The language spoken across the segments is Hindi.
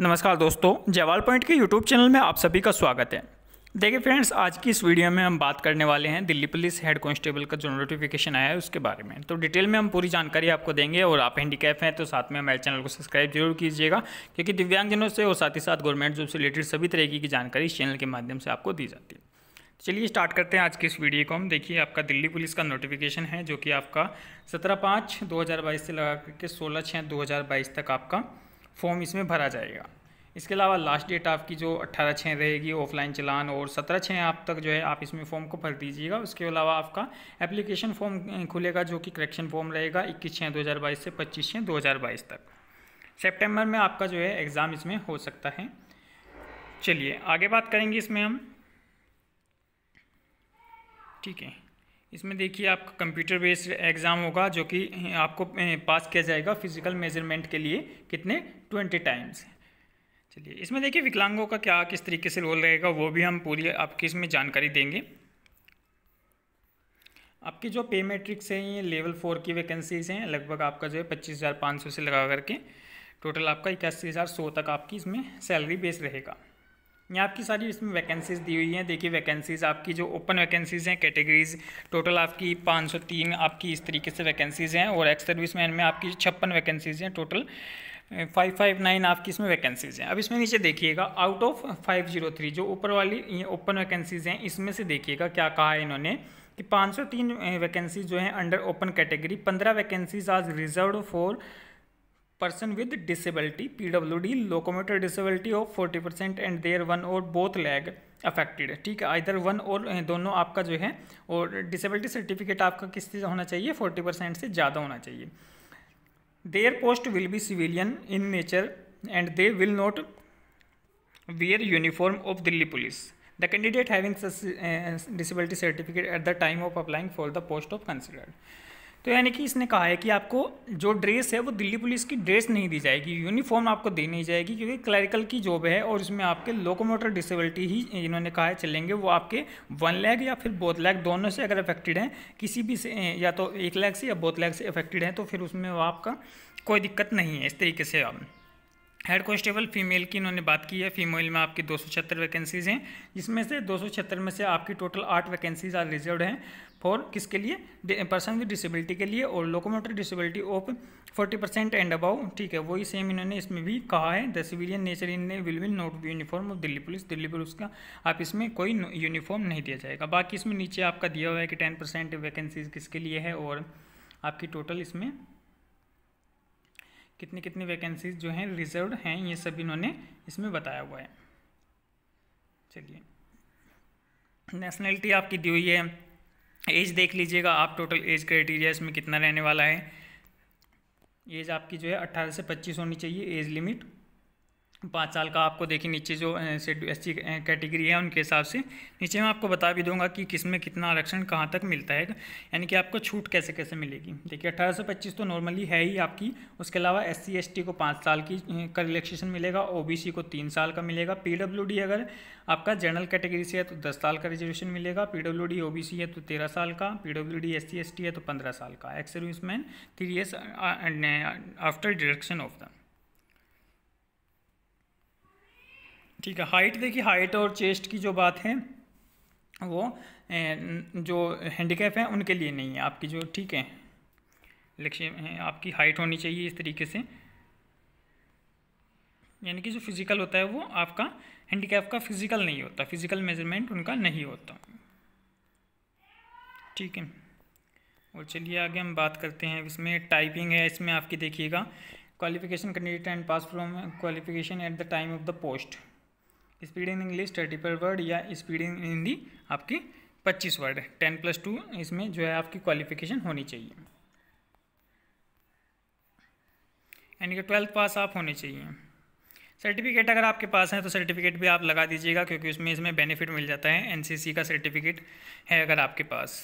नमस्कार दोस्तों जवाल पॉइंट के यूट्यूब चैनल में आप सभी का स्वागत है देखिए फ्रेंड्स आज की इस वीडियो में हम बात करने वाले हैं दिल्ली पुलिस हेड कांस्टेबल का जो नोटिफिकेशन आया है उसके बारे में तो डिटेल में हम पूरी जानकारी आपको देंगे और आप हैंडीकैप हैं तो साथ में हमारे चैनल को सब्सक्राइब जरूर कीजिएगा क्योंकि दिव्यांगजनों से और साथ ही साथ गवर्नमेंट जॉब से रिलेटेड सभी तरीके की जानकारी इस चैनल के माध्यम से आपको दी जाती है तो चलिए स्टार्ट करते हैं आज की इस वीडियो को हम देखिए आपका दिल्ली पुलिस का नोटिफिकेशन है जो कि आपका सत्रह पाँच दो से लगा करके सोलह छः दो तक आपका फॉर्म इसमें भरा जाएगा इसके अलावा लास्ट डेट आपकी जो अट्ठारह छः रहेगी ऑफलाइन चलान और सत्रह छः आप तक जो है आप इसमें फॉर्म को भर दीजिएगा उसके अलावा आपका एप्लीकेशन फॉर्म खुलेगा जो कि करेक्शन फॉर्म रहेगा इक्कीस छः दो हज़ार बाईस से पच्चीस छः दो हज़ार बाईस तक सेप्टेम्बर में आपका जो है एग्ज़ाम इसमें हो सकता है चलिए आगे बात करेंगे इसमें हम ठीक है इसमें देखिए आपका कंप्यूटर बेस्ड एग्ज़ाम होगा जो कि आपको पास किया जाएगा फिजिकल मेजरमेंट के लिए कितने ट्वेंटी टाइम्स चलिए इसमें देखिए विकलांगों का क्या किस तरीके से रोल रहेगा वो भी हम पूरी आपकी इसमें जानकारी देंगे आपकी जो पे मेट्रिक्स हैं ये लेवल फोर की वैकेंसीज़ हैं लगभग आपका जो है पच्चीस हज़ार पाँच सौ से लगा करके टोटल आपका इक्यासी हज़ार सौ तक आपकी इसमें सैलरी बेस रहेगा यहाँ आपकी सारी इसमें वैकेंसीज़ दी हुई हैं देखिए वैकेंसीज़ आपकी जो ओपन वैकेंसीज़ हैं कैटेगरीज़ टोटल आपकी 503 आपकी इस तरीके से वैकेंसीज़ हैं और एक्स सर्विस मैन में आपकी छप्पन वैकेंसीज़ हैं टोटल फाइव फाइव नाइन आपकी इसमें वैकेंसीज़ हैं अब इसमें नीचे देखिएगा out of five zero three जो ऊपर वाली ओपन वैकेंसीज़ हैं इसमें से देखिएगा क्या कहा है इन्होंने कि पाँच वैकेंसी जो हैं अंडर ओपन कैटेगरी पंद्रह वैकेंसीज आज reserve for person with disability P W D locomotor disability of forty percent and there one or both leg affected ठीक है आइधर वन और दोनों आपका जो है और डिसेबिलिटी सर्टिफिकेट आपका किस चीज़ होना चाहिए फोर्टी परसेंट से ज़्यादा होना चाहिए their post will be civilian in nature and they will not wear uniform of Delhi police the candidate having disability certificate at the time of applying for the post of considered तो यानी कि इसने कहा है कि आपको जो ड्रेस है वो दिल्ली पुलिस की ड्रेस नहीं दी जाएगी यूनिफॉर्म आपको दी नहीं जाएगी क्योंकि क्लरिकल की जॉब है और इसमें आपके लोकोमोटर डिसेबिलिटी ही इन्होंने कहा है चलेंगे वो आपके वन लैग या फिर बोथ लैग दोनों से अगर अफेक्टेड हैं किसी भी से या तो एक लैग से या बोथ लैग से अफेक्टेड हैं तो फिर उसमें वो आपका कोई दिक्कत नहीं है इस तरीके से आप हेड कॉन्स्टेबल फीमेल की इन्होंने बात की है फीमेल में आपकी दो वैकेंसीज़ हैं जिसमें से दो में से आपकी टोटल आठ वैकेंसीज आर रिजर्व हैं फॉर किसके लिए पर्सन विद डिसेबिलिटी के लिए और locomotor disability of 40 percent and above ठीक है वही सेम इन्होंने इसमें भी कहा है the civilian nature in will will not be uniform of Delhi police Delhi police का आप इसमें कोई यूनिफॉर्म नहीं दिया जाएगा बाकी इसमें नीचे आपका दिया हुआ है कि टेन वैकेंसीज किसके लिए है और आपकी टोटल इसमें कितनी कितनी वैकेंसीज जो हैं रिजर्व हैं ये सब इन्होंने इसमें बताया हुआ है चलिए नेशनलिटी आपकी दी हुई है एज देख लीजिएगा आप टोटल एज क्राइटेरिया इसमें कितना रहने वाला है एज आपकी जो है अट्ठारह से पच्चीस होनी चाहिए एज लिमिट पाँच साल का आपको देखिए नीचे जो एस सी कैटेगरी है उनके हिसाब से नीचे मैं आपको बता भी दूंगा कि किस में कितना आरक्षण कहाँ तक मिलता है यानी कि आपको छूट कैसे कैसे मिलेगी देखिए अठारह सौ पच्चीस तो नॉर्मली है ही आपकी उसके अलावा एस सी को पाँच साल की का रिलेक्सेशन मिलेगा ओ को तीन साल का मिलेगा पी अगर आपका जनरल कैटेगरी से है तो दस साल का रिजर्वेशन मिलेगा पी डब्ल्यू है तो तेरह साल का पी डब्ल्यू है तो पंद्रह साल का ex serviceman three years after deduction of the ठीक है हाइट देखिए हाइट और चेस्ट की जो बात है वो जो हैंडीकैप है उनके लिए नहीं है आपकी जो ठीक है लक्ष्य आपकी हाइट होनी चाहिए इस तरीके से यानी कि जो फिज़िकल होता है वो आपका हैंडीकैप का फिज़िकल नहीं होता फिज़िकल मेजरमेंट उनका नहीं होता ठीक है और चलिए आगे हम बात करते हैं इसमें टाइपिंग है इसमें आपकी देखिएगा qualification candidate and pass from qualification at the time of the post speed in English thirty per word या स्पीड इन हिंदी आपकी पच्चीस वर्ड है टेन प्लस टू इसमें जो है आपकी क्वालिफिकेशन होनी चाहिए यानी कि ट्वेल्थ पास आप होने चाहिए सर्टिफिकेट अगर आपके पास है तो सर्टिफिकेट भी आप लगा दीजिएगा क्योंकि उसमें इसमें बेनिफिट मिल जाता है एनसीसी का सर्टिफिकेट है अगर आपके पास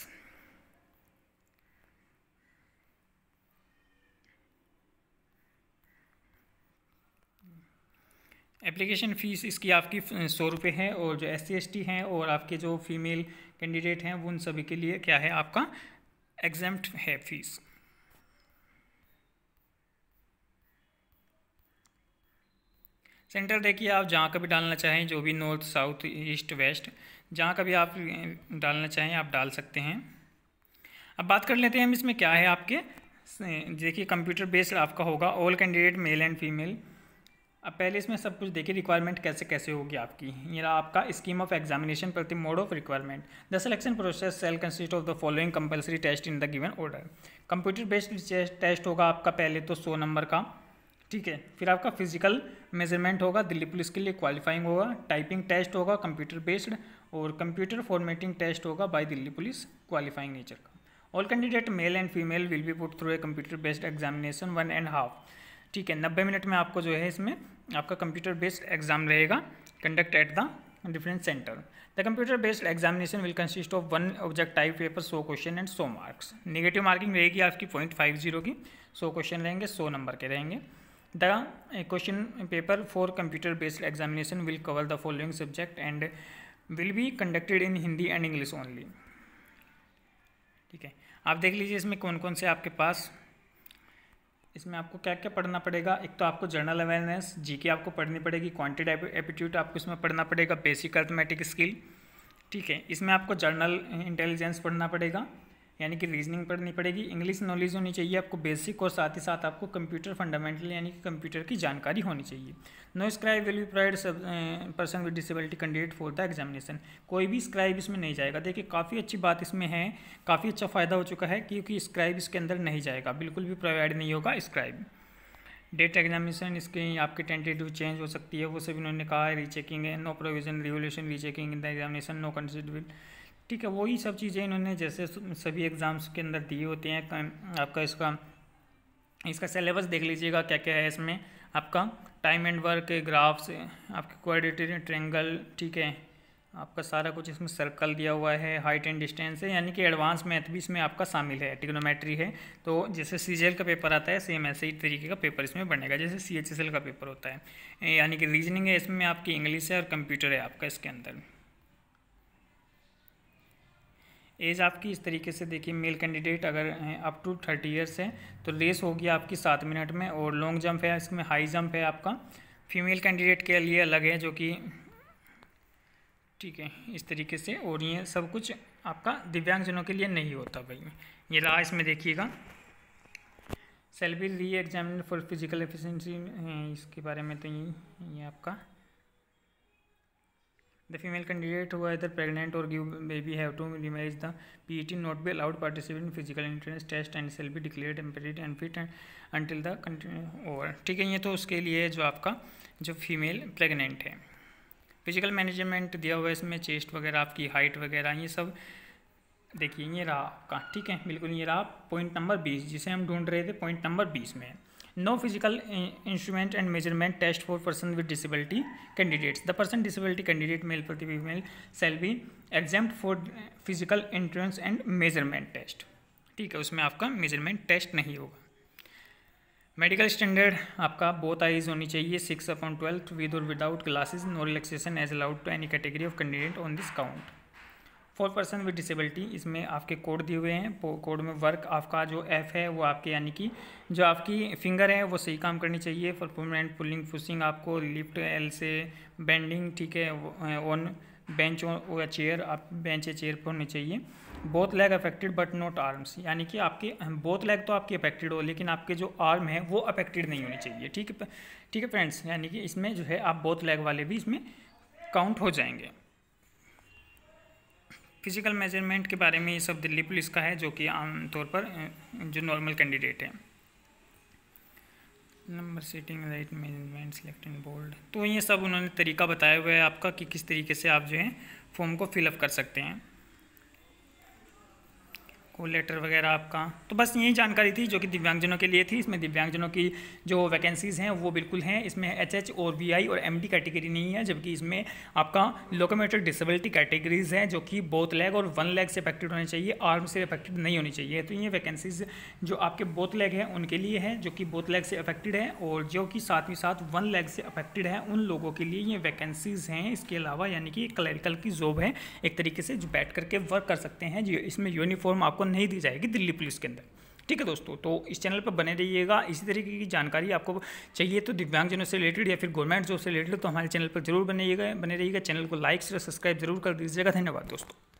एप्लीकेशन फ़ीस इसकी आपकी सौ रुपये है और जो एस सी एस टी हैं और आपके जो फीमेल कैंडिडेट हैं उन सभी के लिए क्या है आपका एग्जाम है फीस सेंटर देखिए आप जहाँ का भी डालना चाहें जो भी नॉर्थ साउथ ईस्ट वेस्ट जहाँ का भी आप डालना चाहें आप डाल सकते हैं अब बात कर लेते हैं हम इसमें क्या है आपके देखिए कंप्यूटर बेस्ड आपका होगा all candidate male and female अब पहले इसमें सब कुछ देखिए रिक्वायरमेंट कैसे कैसे होगी आपकी ये रहा आपका स्कीम ऑफ एग्जामिनेशन प्रति mode of requirement the selection process shall consist of the following compulsory test in the given order computer based test होगा आपका पहले तो सौ नंबर का ठीक है फिर आपका फिजिकल मेजरमेंट होगा दिल्ली पुलिस के लिए क्वालिफाइंग होगा टाइपिंग टेस्ट होगा कंप्यूटर बेस्ड और कंप्यूटर फॉर्मेटिंग टेस्ट होगा by Delhi police qualifying nature का all candidate male and female will be put through a computer based examination one and half ठीक है नब्बे मिनट में आपको जो है इसमें आपका कंप्यूटर बेस्ड एग्जाम रहेगा conduct at the different centre the computer based examination will consist of one object type paper सो क्वेश्चन एंड सो मार्क्स नेगेटिव मार्किंग रहेगी आपकी पॉइंट फाइव जीरो की सौ क्वेश्चन रहेंगे सौ नंबर के रहेंगे the question paper for computer based examination will cover the following subject and will be conducted in Hindi and English only ठीक है आप देख लीजिए इसमें कौन कौन से आपके पास इसमें आपको क्या क्या पढ़ना पड़ेगा एक तो आपको जर्नल अवेयरनेस जीके आपको पढ़नी पड़ेगी क्वांटिटी एप्टीट्यूड आपको इसमें पढ़ना पड़ेगा बेसिक अर्थमेटिक स्किल ठीक है इसमें आपको जर्नल इंटेलिजेंस पढ़ना पड़ेगा यानी कि रीजनिंग पढ़नी पड़ेगी इंग्लिश नॉलेज होनी चाहिए आपको बेसिक और साथ ही साथ आपको कंप्यूटर फंडामेंटल यानी कि कंप्यूटर की जानकारी होनी चाहिए no scribe will be provide person with disability candidate for the examination कोई भी स्क्राइब इसमें नहीं जाएगा देखिए काफ़ी अच्छी बात इसमें है काफ़ी अच्छा फ़ायदा हो चुका है क्योंकि स्क्राइब इसके अंदर नहीं जाएगा बिल्कुल भी प्रोवाइड नहीं होगा स्क्राइब डेट एग्जामिनेशन इसके आपके टेंटेटिव चेंज हो सकती है वो सब इन्होंने कहा रीचेकिंग है no provision revolution rechecking in the examination no consider ठीक है वही सब चीज़ें इन्होंने जैसे सभी एग्ज़ाम्स के अंदर दिए होते हैं आपका इसका इसका सिलेबस देख लीजिएगा क्या क्या है इसमें आपका टाइम एंड वर्क ग्राफ्स आपके कोऑर्डिनेटेड ट्रेंगल ठीक है आपका सारा कुछ इसमें सर्कल दिया हुआ है हाइट एंड डिस्टेंस है यानी कि एडवांस मैथ भी इसमें आपका शामिल है टिग्नोमेट्री है तो जैसे सी का पेपर आता है सेम ऐसे ही तरीके का पेपर इसमें बनेगा जैसे सी का पेपर होता है यानी कि रीजनिंग है इसमें आपकी इंग्लिश है और कंप्यूटर है आपका इसके अंदर एज आपकी इस तरीके से देखिए मेल कैंडिडेट अगर अप टू थर्टी ईयर्स है तो रेस होगी आपकी सात मिनट में और लॉन्ग जंप है इसमें हाई जंप है आपका फीमेल कैंडिडेट के लिए अलग है जो कि ठीक है इस तरीके से और ये सब कुछ आपका दिव्यांगजनों के लिए नहीं होता भाई ये रहा इसमें देखिएगा सेल्फी री एग्जामिन फॉर फिजिकल एफिशेंसी इसके बारे में तो ये आपका द फीमेल कैंडिडेट हुआ इधर प्रेगनेंट और गिव बेबी हैव टू रिमेज the P E T not be allowed participate in physical entrance test and shall be declare temporary and fit and until the continue over ठीक है ये तो उसके लिए जो आपका जो फीमेल प्रेगनेंट है फिजिकल मैनेजमेंट दिया हुआ है इसमें चेस्ट वगैरह आपकी हाइट वगैरह ये सब देखिए ये रहा आपका ठीक है बिल्कुल ये रहा पॉइंट नंबर बीस जिसे हम ढूंढ रहे थे पॉइंट नंबर बीस में no physical instrument and measurement test for person with disability candidates the person disability candidate male प्रति female shall be exam for physical entrance and measurement test ठीक है उसमें आपका मेजरमेंट टेस्ट नहीं होगा मेडिकल स्टैंडर्ड आपका बहुत आईज होनी चाहिए सिक्स अपॉइंट ट्वेल्थ विद और without glasses no relaxation age allowed to any category of candidate on this count for person with disability इसमें आपके कोड दिए हुए हैं कोड में वर्क आपका जो एफ़ है वो आपके यानी कि जो आपकी फिंगर है वो सही काम करनी चाहिए फॉर परमानेंट पुलिंग फुसिंग आपको लिफ्ट एल से बेंडिंग ठीक है ऑन बेंच या चेयर आप बेंच या चेयर पर होनी चाहिए both leg affected but not arms यानी कि आपके बोथ लेग तो आपकी अफेक्टेड हो लेकिन आपके जो आर्म है वो अफेक्टेड नहीं होनी चाहिए ठीक है ठीक है फ्रेंड्स यानी कि इसमें जो है आप बोथ लेग वाले भी इसमें काउंट हो जाएंगे फिजिकल मेजरमेंट के बारे में ये सब दिल्ली पुलिस का है जो कि आमतौर पर जो नॉर्मल कैंडिडेट है number sitting right management select and bold तो ये सब उन्होंने तरीका बताया हुआ है आपका कि किस तरीके से आप जो है फॉर्म को फिलअप कर सकते हैं वो लेटर वगैरह आपका तो बस यही जानकारी थी जो कि दिव्यांगजनों के लिए थी इसमें दिव्यांगजनों की जो वैकेंसीज़ हैं वो बिल्कुल हैं इसमें एच एच और वी आई और एम डी कैटेगरी नहीं है जबकि इसमें आपका लोकोमेटर डिसेबिलिटी कैटेगरीज हैं जो कि बोथ लेग और वन लेग से अफेक्टेड होने चाहिए आर्म से अफेक्टेड नहीं होनी चाहिए तो ये वैकेंसीज जो आपके बोथ लेग हैं उनके लिए हैं जो कि बोथ लेग से अफेक्टेड हैं और जो कि साथ ही साथ वन लेग से अफेक्टेड हैं उन लोगों के लिए ये वैकेंसीज़ हैं इसके अलावा यानी कि क्लरिकल की जॉब है एक तरीके से जो बैठ करके वर्क कर सकते हैं जो इसमें यूनिफॉर्म आपको नहीं दी जाएगी दिल्ली पुलिस के अंदर ठीक है दोस्तों तो इस चैनल पर बने रहिएगा इसी तरीके की जानकारी आपको चाहिए तो दिव्यांगजनों से रिलेटेड या फिर गवर्नमेंट जॉब से रिलेटेड तो हमारे चैनल पर जरूर बने बने रहिएगा चैनल को लाइक और सब्सक्राइब जरूर कर दीजिएगा धन्यवाद दोस्तों